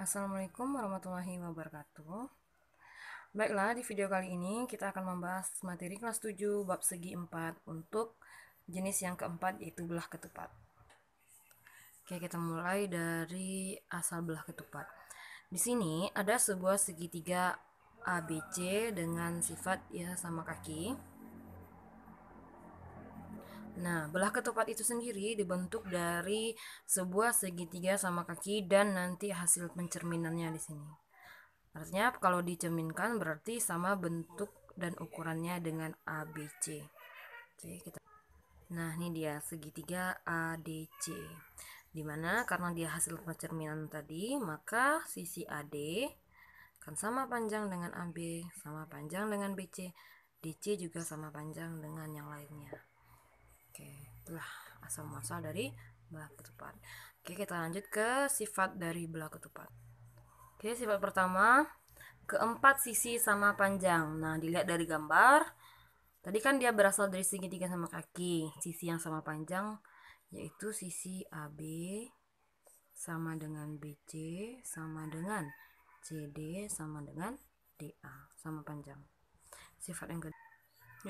Assalamualaikum warahmatullahi wabarakatuh Baiklah, di video kali ini kita akan membahas materi kelas 7 bab segi 4 untuk jenis yang keempat yaitu belah ketupat Oke, kita mulai dari asal belah ketupat Di sini ada sebuah segitiga ABC dengan sifat ya sama kaki Nah, belah ketupat itu sendiri dibentuk dari sebuah segitiga sama kaki dan nanti hasil pencerminannya di sini. Artinya kalau dicerminkan berarti sama bentuk dan ukurannya dengan ABC. Oke, kita Nah, ini dia segitiga ADC. Dimana karena dia hasil pencerminan tadi, maka sisi AD kan sama panjang dengan AB, sama panjang dengan BC, DC juga sama panjang dengan yang lainnya. Oke, itulah asal muasal dari belah ketupat. Oke, kita lanjut ke sifat dari belah ketupat. Oke, sifat pertama, keempat sisi sama panjang. Nah, dilihat dari gambar, tadi kan dia berasal dari segitiga sama kaki. Sisi yang sama panjang yaitu sisi AB sama dengan BC sama dengan CD sama dengan DA sama panjang. Sifat yang kedua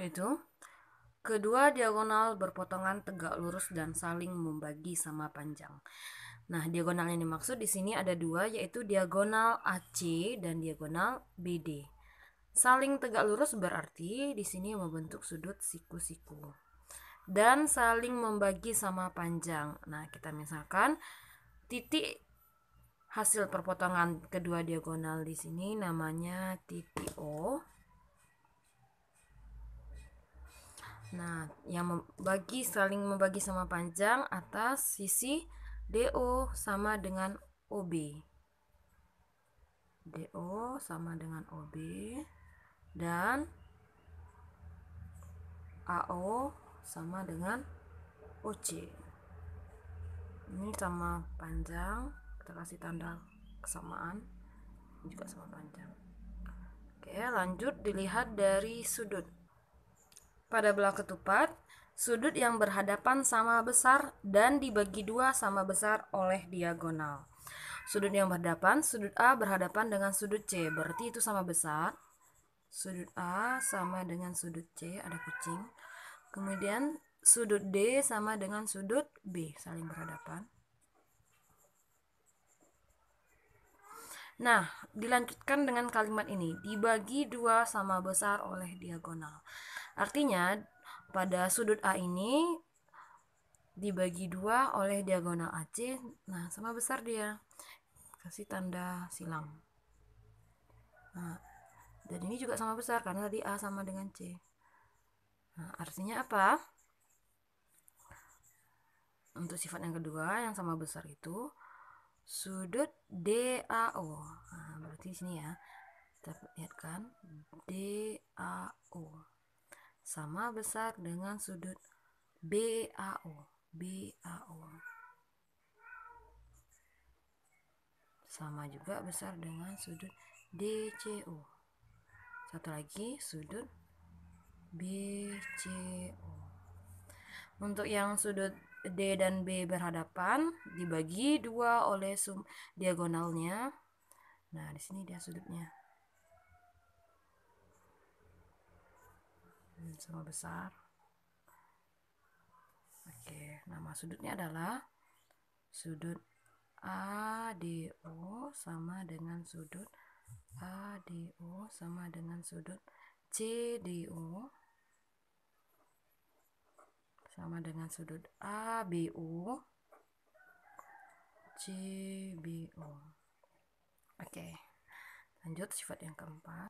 yaitu Kedua diagonal berpotongan tegak lurus dan saling membagi sama panjang. Nah, diagonal yang dimaksud di sini ada dua, yaitu diagonal AC dan diagonal BD. Saling tegak lurus berarti di sini membentuk sudut siku-siku. Dan saling membagi sama panjang. Nah, kita misalkan titik hasil perpotongan kedua diagonal di sini namanya titik O. Nah, yang membagi saling membagi sama panjang atas sisi DO sama dengan OB. DO sama dengan OB dan AO sama dengan OC. Ini sama panjang, kita kasih tanda kesamaan. Ini juga sama panjang. Oke, lanjut dilihat dari sudut. Pada belah ketupat, sudut yang berhadapan sama besar dan dibagi dua sama besar oleh diagonal. Sudut yang berhadapan, sudut A berhadapan dengan sudut C, berarti itu sama besar. Sudut A sama dengan sudut C, ada kucing. Kemudian sudut D sama dengan sudut B, saling berhadapan. Nah, dilanjutkan dengan kalimat ini, dibagi dua sama besar oleh diagonal. Artinya, pada sudut A ini dibagi dua oleh diagonal AC. Nah, sama besar dia. Kasih tanda silang. Nah, dan ini juga sama besar karena tadi A sama dengan C. Nah, artinya apa? Untuk sifat yang kedua yang sama besar itu sudut DAO. Nah, berarti sini ya. Kita lihat kan DAO sama besar dengan sudut BAO. BAO sama juga besar dengan sudut DCO. Satu lagi sudut BCO. Untuk yang sudut D dan B berhadapan dibagi dua oleh sum diagonalnya. Nah, di sini dia sudutnya. Hmm, sama besar oke nama sudutnya adalah sudut ADO sama dengan sudut ADO sama dengan sudut CDO sama dengan sudut ABO CBO oke lanjut sifat yang keempat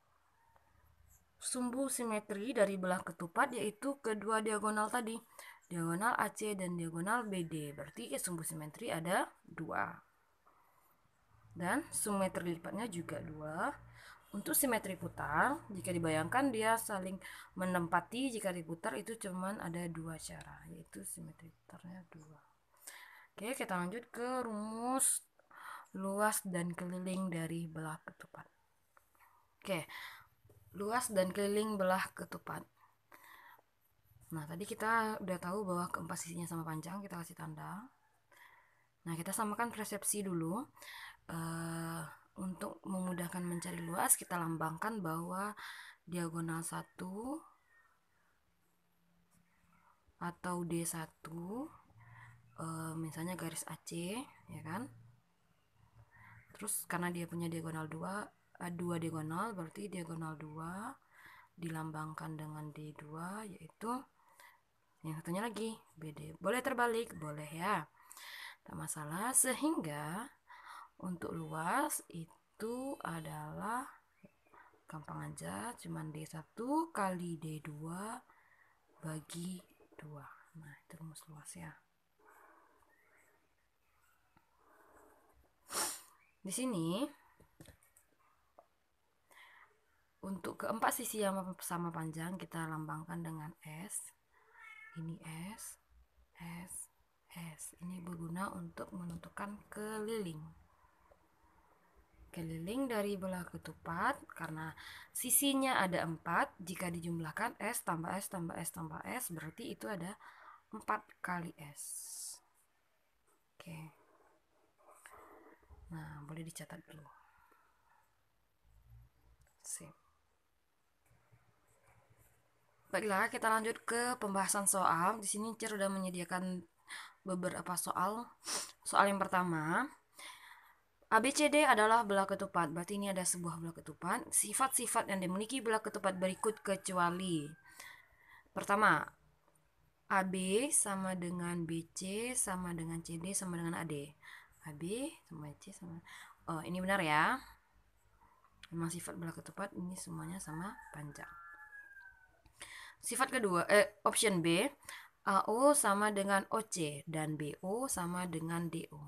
sumbu simetri dari belah ketupat yaitu kedua diagonal tadi diagonal AC dan diagonal BD berarti ya, sumbu simetri ada dua dan simetri lipatnya juga dua untuk simetri putar jika dibayangkan dia saling menempati jika diputar itu cuman ada dua cara yaitu simetri putarnya dua oke kita lanjut ke rumus luas dan keliling dari belah ketupat oke luas dan keliling belah ketupat. Nah, tadi kita udah tahu bahwa keempat sisinya sama panjang, kita kasih tanda. Nah, kita samakan persepsi dulu. Uh, untuk memudahkan mencari luas, kita lambangkan bahwa diagonal 1 atau D1 uh, eh, misalnya garis AC, ya kan? Terus karena dia punya diagonal 2, 2 diagonal berarti diagonal 2 dilambangkan dengan D2 yaitu yang satunya lagi BD boleh terbalik boleh ya tak masalah sehingga untuk luas itu adalah gampang aja cuman D1 kali D2 bagi 2 nah itu rumus luas ya di sini untuk keempat sisi yang sama panjang kita lambangkan dengan S ini S S S ini berguna untuk menentukan keliling keliling dari belah ketupat karena sisinya ada empat, jika dijumlahkan S tambah S tambah S tambah S berarti itu ada empat kali S oke nah boleh dicatat dulu sip Baiklah, kita lanjut ke pembahasan soal. Di sini Cer sudah menyediakan beberapa soal. Soal yang pertama, ABCD adalah belah ketupat. Berarti ini ada sebuah belah ketupat. Sifat-sifat yang dimiliki belah ketupat berikut kecuali pertama, AB sama dengan BC sama dengan CD sama dengan AD. AB sama C sama Oh, ini benar ya. Memang sifat belah ketupat ini semuanya sama panjang. Sifat kedua, eh, option B, AO sama dengan OC dan BO sama dengan DO.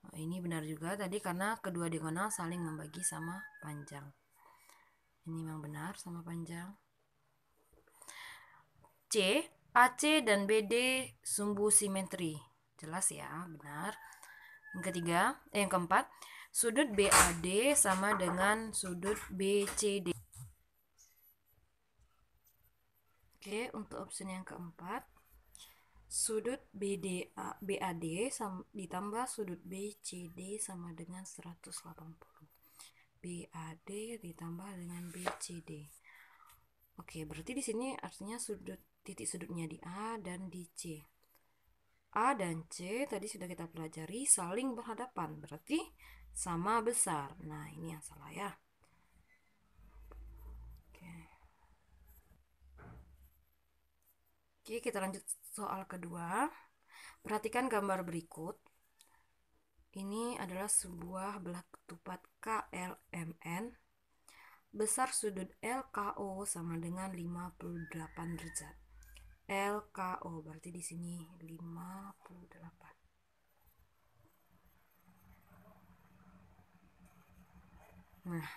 Nah, oh, ini benar juga tadi karena kedua diagonal saling membagi sama panjang. Ini memang benar sama panjang. C, AC dan BD sumbu simetri. Jelas ya, benar. Yang ketiga, eh, yang keempat, sudut BAD sama dengan sudut BCD. Oke, untuk opsi yang keempat, sudut BDA, BAD sama, ditambah sudut BCD sama dengan 180. BAD ditambah dengan BCD. Oke, berarti di sini artinya sudut titik sudutnya di A dan di C. A dan C tadi sudah kita pelajari saling berhadapan, berarti sama besar. Nah, ini yang salah ya. Oke, kita lanjut soal kedua. Perhatikan gambar berikut. Ini adalah sebuah belah ketupat KLMN. Besar sudut LKO sama dengan 58 derajat. LKO berarti di sini 58. Nah,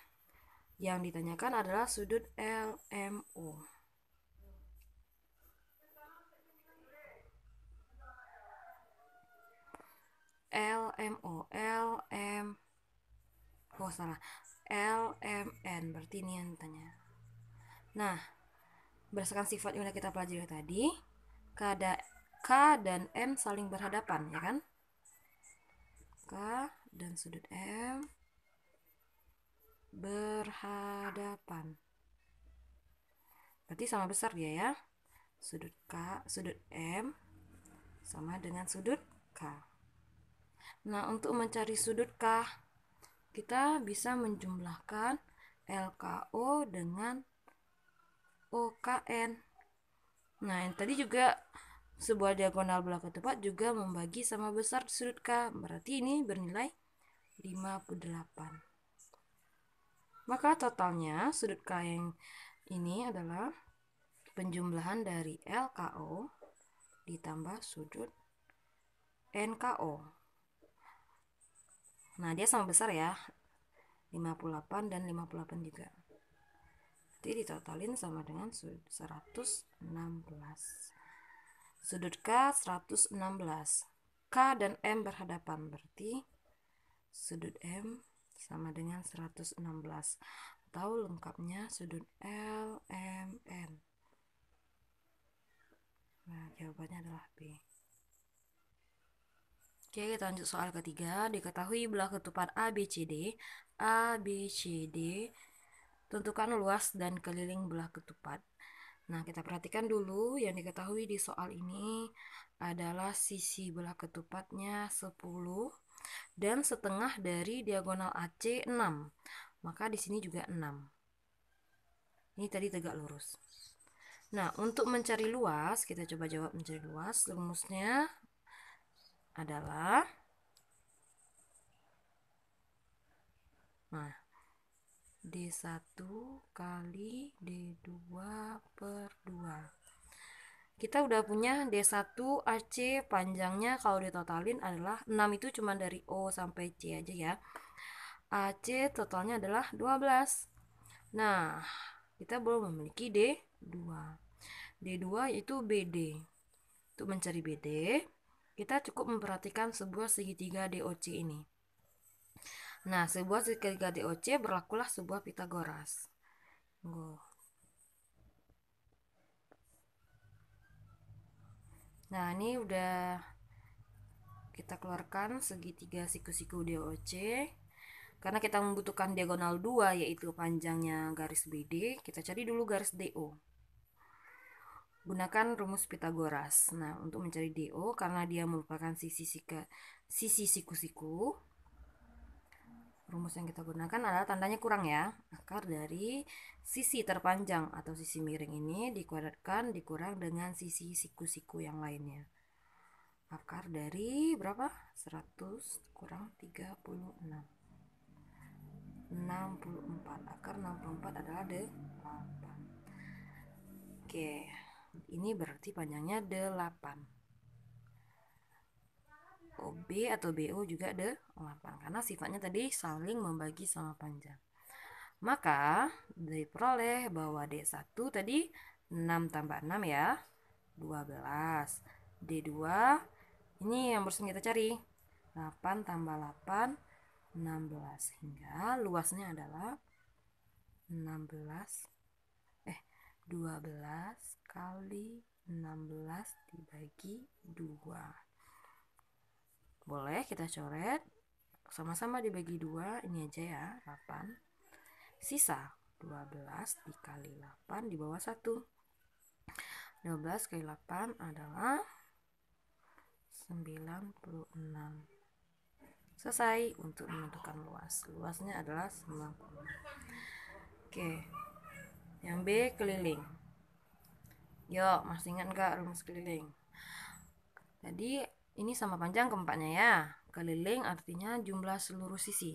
yang ditanyakan adalah sudut LMO. LMO M oh salah N berarti ini yang ditanya nah berdasarkan sifat yang kita pelajari tadi K, da, K dan m saling berhadapan ya kan K dan sudut M berhadapan berarti sama besar dia ya sudut K sudut M sama dengan sudut K Nah, untuk mencari sudut K, kita bisa menjumlahkan LKO dengan OKN. Nah, yang tadi juga sebuah diagonal belakang tepat juga membagi sama besar sudut K. Berarti ini bernilai 58. Maka totalnya sudut K yang ini adalah penjumlahan dari LKO ditambah sudut NKO nah dia sama besar ya 58 dan 58 juga jadi ditotalin sama dengan sudut 116 sudut K 116 K dan M berhadapan berarti sudut M sama dengan 116 atau lengkapnya sudut L, M, N nah jawabannya adalah B Oke, kita lanjut soal ketiga. Diketahui belah ketupat ABCD. ABCD tentukan luas dan keliling belah ketupat. Nah, kita perhatikan dulu yang diketahui di soal ini adalah sisi belah ketupatnya 10 dan setengah dari diagonal AC 6. Maka di sini juga 6. Ini tadi tegak lurus. Nah, untuk mencari luas, kita coba jawab mencari luas. Rumusnya adalah nah D1 kali D2 per 2 kita udah punya D1 AC panjangnya kalau ditotalin adalah 6 itu cuma dari O sampai C aja ya AC totalnya adalah 12 nah kita belum memiliki D2 D2 itu BD untuk mencari BD kita cukup memperhatikan sebuah segitiga DOC ini. Nah, sebuah segitiga DOC berlakulah sebuah Pitagoras. Go. Nah, ini udah kita keluarkan segitiga siku-siku DOC. Karena kita membutuhkan diagonal 2 yaitu panjangnya garis BD, kita cari dulu garis DO. Gunakan rumus Pitagoras. Nah, untuk mencari DO karena dia merupakan sisi sika, sisi siku-siku. Rumus yang kita gunakan adalah tandanya kurang ya. Akar dari sisi terpanjang atau sisi miring ini dikuadratkan dikurang dengan sisi siku-siku yang lainnya. Akar dari berapa? 100 kurang 36. 64 akar 64 adalah D8 oke okay. Ini berarti panjangnya 8. OB atau BO juga 8 karena sifatnya tadi saling membagi sama panjang. Maka diperoleh bahwa D1 tadi 6 tambah 6 ya 12 D2 ini yang barusan kita cari 8 tambah 8 16 hingga luasnya adalah 16 12 kali 16 dibagi 2 boleh kita coret sama-sama dibagi 2 ini aja ya 8 sisa 12 dikali 8 di bawah 1 12 kali 8 adalah 96 selesai untuk menentukan luas luasnya adalah 90 oke yang B keliling. Yuk, masih ingat nggak rumus keliling? Tadi ini sama panjang keempatnya ya. Keliling artinya jumlah seluruh sisi.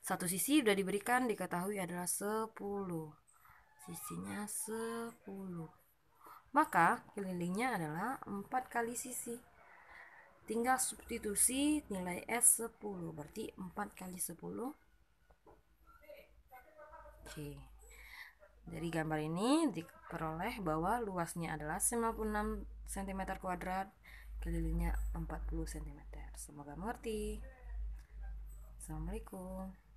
Satu sisi sudah diberikan diketahui adalah 10. Sisinya 10. Maka kelilingnya adalah 4 kali sisi. Tinggal substitusi nilai S 10. Berarti 4 kali 10. Oke. Okay. Dari gambar ini diperoleh bahwa luasnya adalah 96 cm kuadrat, kelilingnya 40 cm. Semoga mengerti. Assalamualaikum.